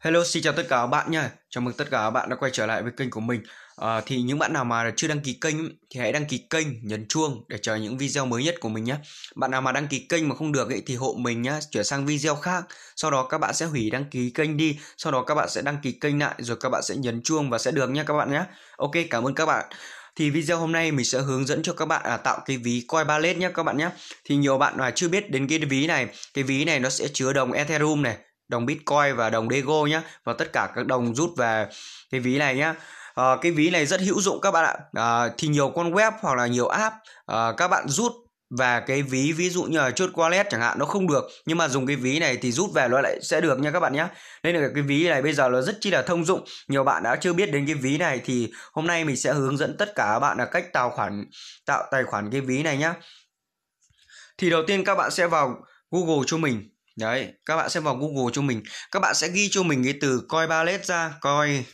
Hello, xin chào tất cả các bạn nha. Chào mừng tất cả các bạn đã quay trở lại với kênh của mình. À, thì những bạn nào mà chưa đăng ký kênh thì hãy đăng ký kênh, nhấn chuông để chờ những video mới nhất của mình nhé. Bạn nào mà đăng ký kênh mà không được ấy, thì hộ mình nhé. chuyển sang video khác. Sau đó các bạn sẽ hủy đăng ký kênh đi, sau đó các bạn sẽ đăng ký kênh lại rồi các bạn sẽ nhấn chuông và sẽ được nha các bạn nhé. Ok, cảm ơn các bạn. Thì video hôm nay mình sẽ hướng dẫn cho các bạn là tạo cái ví coin ballet nhé các bạn nhé. Thì nhiều bạn mà chưa biết đến cái ví này, cái ví này nó sẽ chứa đồng Ethereum này, đồng Bitcoin và đồng Dego nhé và tất cả các đồng rút về cái ví này nhé à, ờ, cái ví này rất hữu dụng các bạn ạ à, thì nhiều con web hoặc là nhiều app à, các bạn rút và cái ví ví dụ như là chốt wallet chẳng hạn nó không được nhưng mà dùng cái ví này thì rút về nó lại sẽ được nha các bạn nhé nên là cái ví này bây giờ nó rất chi là thông dụng nhiều bạn đã chưa biết đến cái ví này thì hôm nay mình sẽ hướng dẫn tất cả các bạn là cách tạo khoản tạo tài khoản cái ví này nhá thì đầu tiên các bạn sẽ vào google cho mình Đấy, các bạn sẽ vào Google cho mình. Các bạn sẽ ghi cho mình cái từ coi ba ballet ra, coi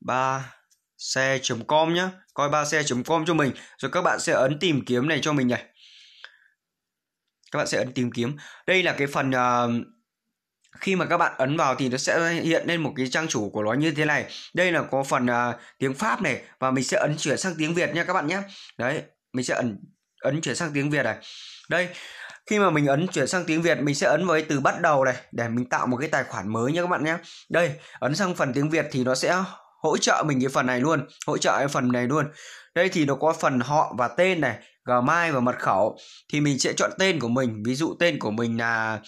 ba xe.com nhá, coi ba xe.com cho mình. Rồi các bạn sẽ ấn tìm kiếm này cho mình này. Các bạn sẽ ấn tìm kiếm. Đây là cái phần uh, khi mà các bạn ấn vào thì nó sẽ hiện lên một cái trang chủ của nó như thế này. Đây là có phần uh, tiếng Pháp này và mình sẽ ấn chuyển sang tiếng Việt nha các bạn nhé. Đấy, mình sẽ ấn ấn chuyển sang tiếng Việt này. Đây, khi mà mình ấn chuyển sang tiếng Việt mình sẽ ấn với từ bắt đầu này để mình tạo một cái tài khoản mới nhé các bạn nhé đây ấn sang phần tiếng Việt thì nó sẽ hỗ trợ mình cái phần này luôn hỗ trợ cái phần này luôn đây thì nó có phần họ và tên này gmail và mật khẩu thì mình sẽ chọn tên của mình ví dụ tên của mình là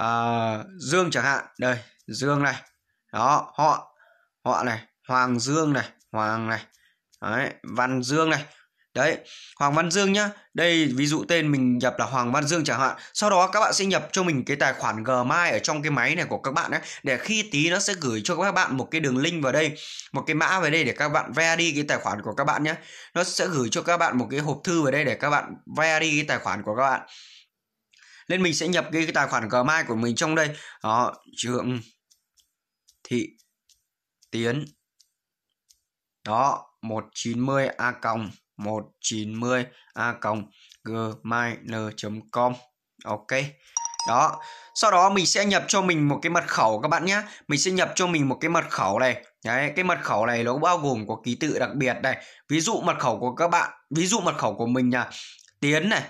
uh, dương chẳng hạn đây dương này đó họ họ này hoàng dương này hoàng này Đấy, văn dương này đấy Hoàng Văn Dương nhá đây ví dụ tên mình nhập là Hoàng Văn Dương chẳng hạn sau đó các bạn sẽ nhập cho mình cái tài khoản Gmail ở trong cái máy này của các bạn ấy để khi tí nó sẽ gửi cho các bạn một cái đường link vào đây một cái mã về đây để các bạn ve đi cái tài khoản của các bạn nhé nó sẽ gửi cho các bạn một cái hộp thư vào đây để các bạn ve đi cái tài khoản của các bạn nên mình sẽ nhập cái, cái tài khoản Gmail của mình trong đây đó trượng thị tiến đó 190 a còng 190 a cộng gmail.com ok đó sau đó mình sẽ nhập cho mình một cái mật khẩu các bạn nhé mình sẽ nhập cho mình một cái mật khẩu này đấy cái mật khẩu này nó bao gồm có ký tự đặc biệt này ví dụ mật khẩu của các bạn ví dụ mật khẩu của mình là tiến này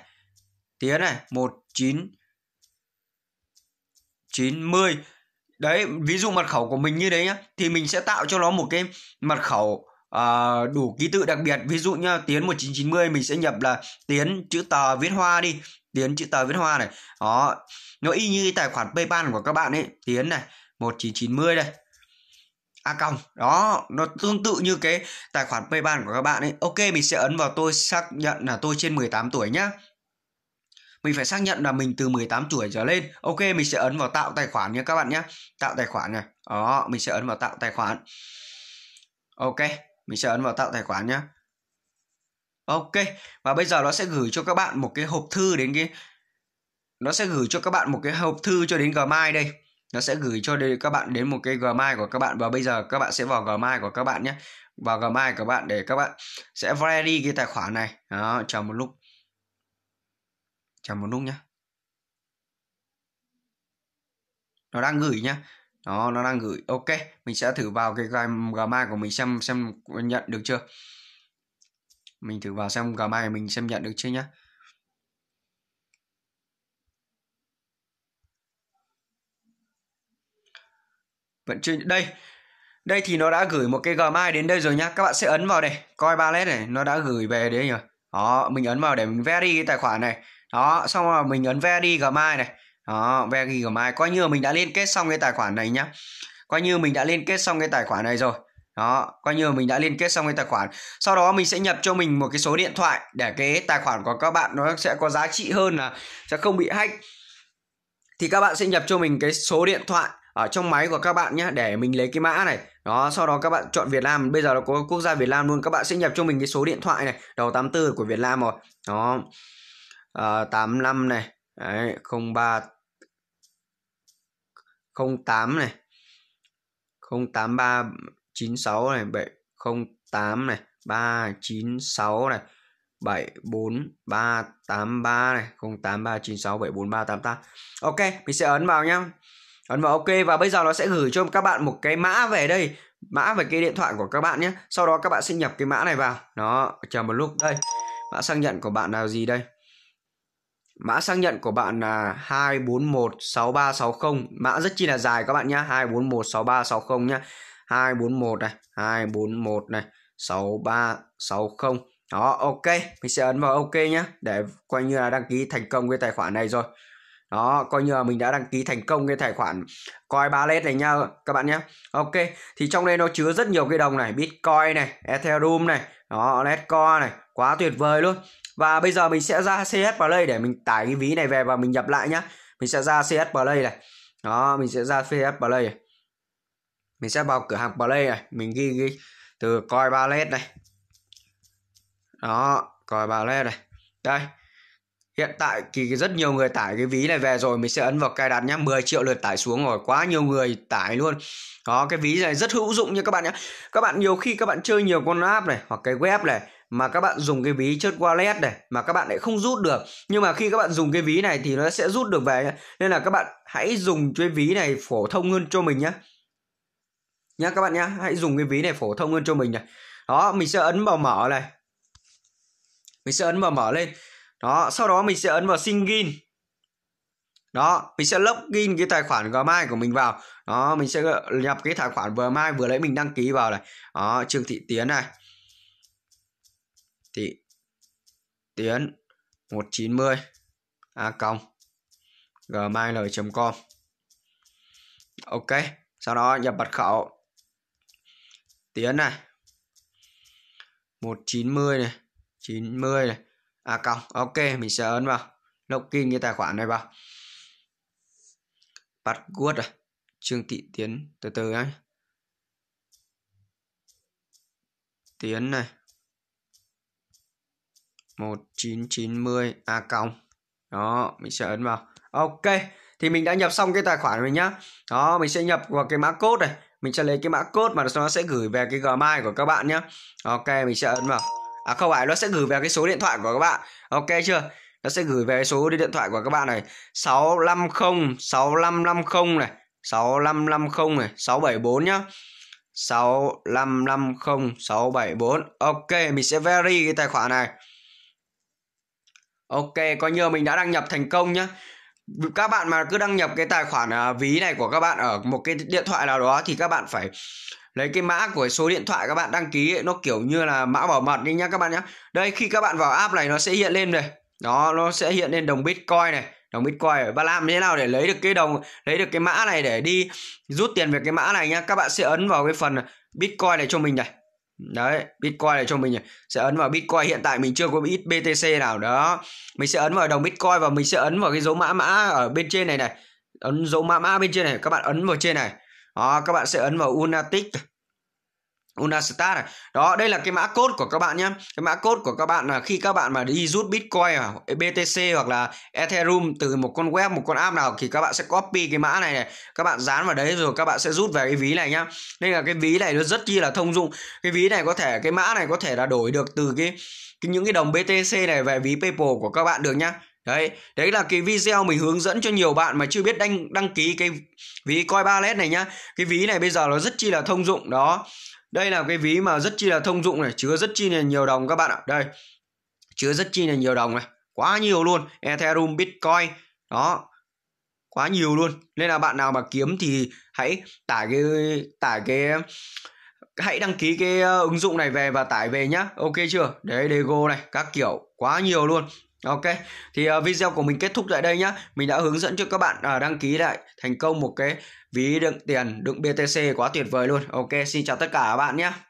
tiến này một chín chín mươi đấy ví dụ mật khẩu của mình như đấy nhá thì mình sẽ tạo cho nó một cái mật khẩu à, đủ ký tự đặc biệt ví dụ như tiến 1990 mình sẽ nhập là tiến chữ tờ viết hoa đi tiến chữ tờ viết hoa này đó nó y như tài khoản paypal của các bạn ấy tiến này 1990 đây a à, còng đó nó tương tự như cái tài khoản paypal của các bạn ấy ok mình sẽ ấn vào tôi xác nhận là tôi trên 18 tuổi nhá mình phải xác nhận là mình từ 18 tuổi trở lên ok mình sẽ ấn vào tạo tài khoản nhé các bạn nhé tạo tài khoản này đó mình sẽ ấn vào tạo tài khoản ok mình sẽ ấn vào tạo tài khoản nhé ok và bây giờ nó sẽ gửi cho các bạn một cái hộp thư đến cái nó sẽ gửi cho các bạn một cái hộp thư cho đến gmail đây nó sẽ gửi cho đây các bạn đến một cái gmail của các bạn và bây giờ các bạn sẽ vào gmail của các bạn nhé vào gmail của bạn để các bạn sẽ verify cái tài khoản này đó chờ một lúc chờ một lúc nhé nó đang gửi nhá đó nó đang gửi ok mình sẽ thử vào cái gamma của mình xem xem nhận được chưa mình thử vào xem gamma của mình xem nhận được chưa nhá vẫn chưa đây đây thì nó đã gửi một cái gmail đến đây rồi nhá các bạn sẽ ấn vào đây coi ba led này nó đã gửi về đấy nhỉ đó mình ấn vào để mình verify cái tài khoản này đó xong rồi mình ấn verify gmail này đó very của mai coi như là mình đã liên kết xong cái tài khoản này nhá coi như mình đã liên kết xong cái tài khoản này rồi đó coi như mình đã liên kết xong cái tài khoản sau đó mình sẽ nhập cho mình một cái số điện thoại để cái tài khoản của các bạn nó sẽ có giá trị hơn là sẽ không bị hack thì các bạn sẽ nhập cho mình cái số điện thoại ở trong máy của các bạn nhé để mình lấy cái mã này đó sau đó các bạn chọn Việt Nam bây giờ nó có quốc gia Việt Nam luôn các bạn sẽ nhập cho mình cái số điện thoại này đầu 84 của Việt Nam rồi đó à, ờ, 85 này Đấy, 03 08 này 08396 này 708 này 396 này 74383 này 08396 74388 Ok mình sẽ ấn vào nhá ấn vào ok và bây giờ nó sẽ gửi cho các bạn một cái mã về đây mã về cái điện thoại của các bạn nhé sau đó các bạn sẽ nhập cái mã này vào nó chờ một lúc đây mã xác nhận của bạn là gì đây Mã xác nhận của bạn là 2416360, mã rất chi là dài các bạn nhá, 2416360 nhá. 241 này, 241 này, 6360. Đó, ok, mình sẽ ấn vào ok nhá để coi như là đăng ký thành công cái tài khoản này rồi. Đó, coi như là mình đã đăng ký thành công cái tài khoản coi Ballet này nha các bạn nhé. Ok, thì trong đây nó chứa rất nhiều cái đồng này, Bitcoin này, Ethereum này, đó nét co này quá tuyệt vời luôn và bây giờ mình sẽ ra cs play để mình tải cái ví này về và mình nhập lại nhá mình sẽ ra cs play này đó mình sẽ ra cs play này. mình sẽ vào cửa hàng play này mình ghi ghi từ coi ba led này đó coi ba led này đây Hiện tại thì rất nhiều người tải cái ví này về rồi mình sẽ ấn vào cài đặt nhé 10 triệu lượt tải xuống rồi quá nhiều người tải luôn Đó cái ví này rất hữu dụng nha các bạn nhé Các bạn nhiều khi các bạn chơi nhiều con app này hoặc cái web này mà các bạn dùng cái ví chất wallet này mà các bạn lại không rút được nhưng mà khi các bạn dùng cái ví này thì nó sẽ rút được về nhé. nên là các bạn hãy dùng cái ví này phổ thông hơn cho mình nhé nhá các bạn nhá hãy dùng cái ví này phổ thông hơn cho mình này đó mình sẽ ấn vào mở này mình sẽ ấn vào mở lên đó sau đó mình sẽ ấn vào sign đó mình sẽ login cái tài khoản gmail của mình vào đó mình sẽ nhập cái tài khoản gmail vừa lấy mình đăng ký vào này đó trương thị tiến này thị tiến 190 a còng gmail.com ok sau đó nhập mật khẩu tiến này 190 này 90 này à còng ok mình sẽ ấn vào login cái tài khoản này vào password à trương thị tiến từ từ ấy tiến này 1990 a à, còng đó mình sẽ ấn vào ok thì mình đã nhập xong cái tài khoản mình nhá đó mình sẽ nhập vào cái mã code này mình sẽ lấy cái mã code mà nó sẽ gửi về cái gmail của các bạn nhé ok mình sẽ ấn vào à không ạ nó sẽ gửi về cái số điện thoại của các bạn ok chưa nó sẽ gửi về số điện thoại của các bạn này 650 6550 này 6550 này 674 nhá 6550674 Ok mình sẽ vary cái tài khoản này Ok coi như mình đã đăng nhập thành công nhá các bạn mà cứ đăng nhập cái tài khoản à, ví này của các bạn ở một cái điện thoại nào đó thì các bạn phải lấy cái mã của số điện thoại các bạn đăng ký ấy, nó kiểu như là mã bảo mật đi nhá các bạn nhá đây khi các bạn vào app này nó sẽ hiện lên này đó nó sẽ hiện lên đồng bitcoin này đồng bitcoin và bạn làm như thế nào để lấy được cái đồng lấy được cái mã này để đi rút tiền về cái mã này nhá các bạn sẽ ấn vào cái phần bitcoin này cho mình này đấy bitcoin này cho mình này. sẽ ấn vào bitcoin hiện tại mình chưa có ít btc nào đó mình sẽ ấn vào đồng bitcoin và mình sẽ ấn vào cái dấu mã mã ở bên trên này này ấn dấu mã mã bên trên này các bạn ấn vào trên này đó các bạn sẽ ấn vào unatic Unastar à? đó đây là cái mã code của các bạn nhé cái mã code của các bạn là khi các bạn mà đi rút Bitcoin à, BTC hoặc là Ethereum từ một con web một con app nào thì các bạn sẽ copy cái mã này này các bạn dán vào đấy rồi các bạn sẽ rút về cái ví này nhá nên là cái ví này nó rất chi là thông dụng cái ví này có thể cái mã này có thể là đổi được từ cái, cái những cái đồng BTC này về ví PayPal của các bạn được nhá Đấy, đấy là cái video mình hướng dẫn cho nhiều bạn mà chưa biết đăng đăng ký cái ví coi ballet này nhá. Cái ví này bây giờ nó rất chi là thông dụng đó. Đây là cái ví mà rất chi là thông dụng này, chứa rất chi là nhiều đồng các bạn ạ. Đây. Chứa rất chi là nhiều đồng này, quá nhiều luôn, Ethereum, Bitcoin. Đó. Quá nhiều luôn. Nên là bạn nào mà kiếm thì hãy tải cái tải cái hãy đăng ký cái ờ, ứng dụng này về và tải về nhá. Ok chưa? Đấy Lego này, các kiểu quá nhiều luôn. Ok, thì uh, video của mình kết thúc tại đây nhé. Mình đã hướng dẫn cho các bạn uh, đăng ký lại thành công một cái ví đựng tiền, đựng BTC quá tuyệt vời luôn. Ok, xin chào tất cả các bạn nhé.